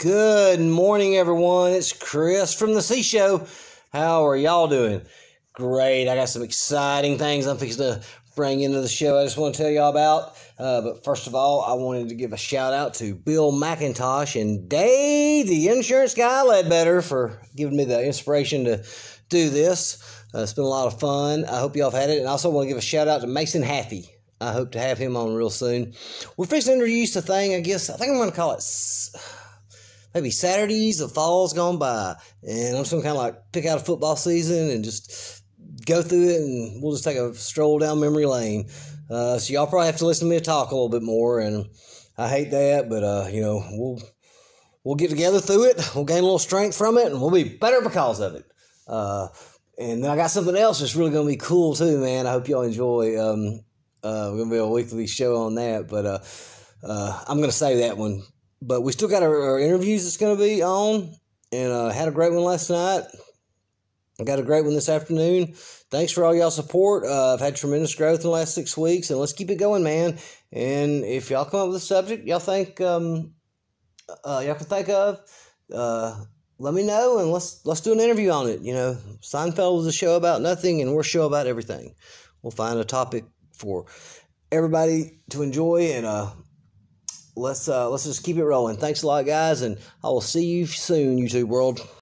Good morning, everyone. It's Chris from the Sea Show. How are y'all doing? Great. I got some exciting things I'm fixing to bring into the show. I just want to tell y'all about. Uh, but first of all, I wanted to give a shout out to Bill McIntosh and Dave, the insurance guy, Ledbetter, for giving me the inspiration to do this. Uh, it's been a lot of fun. I hope y'all have had it. And I also want to give a shout out to Mason Happy. I hope to have him on real soon. We're fixing to introduce a thing, I guess. I think I'm going to call it. S- maybe Saturdays, the fall's gone by, and I'm just gonna kind of like pick out a football season and just go through it, and we'll just take a stroll down memory lane. Uh, so y'all probably have to listen to me talk a little bit more, and I hate that, but uh, you know we'll we'll get together through it. We'll gain a little strength from it, and we'll be better because of it. Uh, and then I got something else that's really gonna be cool too, man. I hope y'all enjoy. Um, uh, we're gonna be a weekly show on that, but uh, uh, I'm gonna save that one but we still got our, our interviews that's going to be on, and uh, had a great one last night. I got a great one this afternoon. Thanks for all y'all support. Uh, I've had tremendous growth in the last six weeks, and let's keep it going, man. And if y'all come up with a subject y'all think um, uh, y'all can think of, uh, let me know, and let's let's do an interview on it. You know, Seinfeld was a show about nothing, and we're a show about everything. We'll find a topic for everybody to enjoy, and uh, let's uh, let's just keep it rolling. Thanks a lot, guys, and I will see you soon, YouTube world.